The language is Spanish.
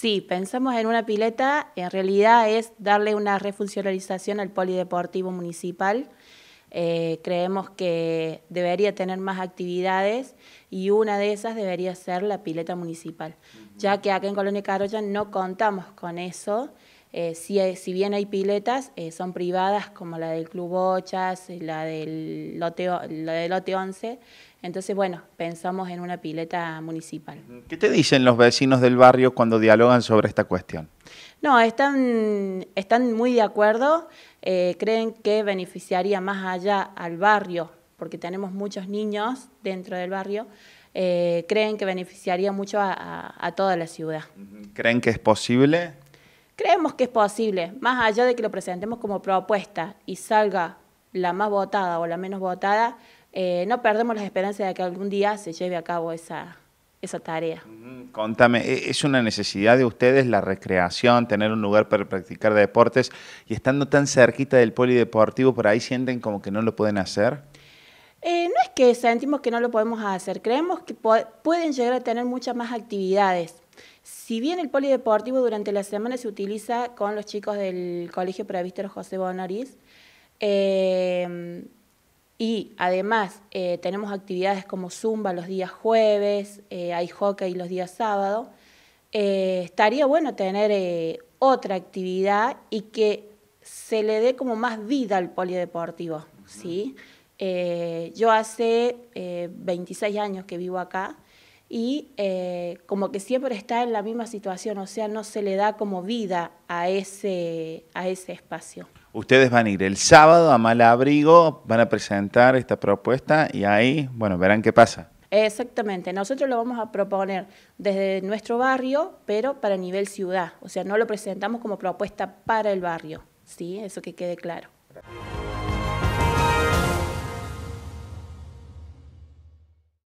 Sí, pensamos en una pileta, en realidad es darle una refuncionalización al polideportivo municipal. Eh, creemos que debería tener más actividades y una de esas debería ser la pileta municipal, ya que acá en Colonia Carolla no contamos con eso. Eh, si, si, bien hay piletas, eh, son privadas como la del Club Bochas, eh, la del lote, la del lote 11. Entonces, bueno, pensamos en una pileta municipal. ¿Qué te dicen los vecinos del barrio cuando dialogan sobre esta cuestión? No, están, están muy de acuerdo, creen que beneficiaría más allá al barrio, porque tenemos muchos niños dentro del barrio, creen que beneficiaría mucho a toda la ciudad. ¿Creen que es posible? Creemos que es posible, más allá de que lo presentemos como propuesta y salga la más votada o la menos votada, eh, no perdemos las esperanzas de que algún día se lleve a cabo esa, esa tarea. Contame, ¿e-, ¿es una necesidad de ustedes la recreación, tener un lugar para practicar deportes y estando tan cerquita del polideportivo, por ahí sienten como que no lo pueden hacer? Eh, no es que sentimos que no lo podemos hacer, creemos que pueden llegar a tener muchas más actividades. Si bien el polideportivo durante la semana se utiliza con los chicos del Colegio Previsto José Bonaris, em, y además eh, tenemos actividades como zumba los días jueves, eh, hay hockey los días sábado, eh, estaría bueno tener otra actividad y que se le dé como más vida al polideportivo, ¿sí? yo hace 26 años que vivo acá, y eh, como que siempre está en la misma situación, o sea, no se le da como vida a ese, a ese espacio. Ustedes van a ir el sábado a Malabrigo, van a presentar esta propuesta y ahí, bueno, verán qué pasa. Exactamente, nosotros lo vamos a proponer desde nuestro barrio, pero para nivel ciudad, o sea, no lo presentamos como propuesta para el barrio, ¿sí? Eso que quede claro.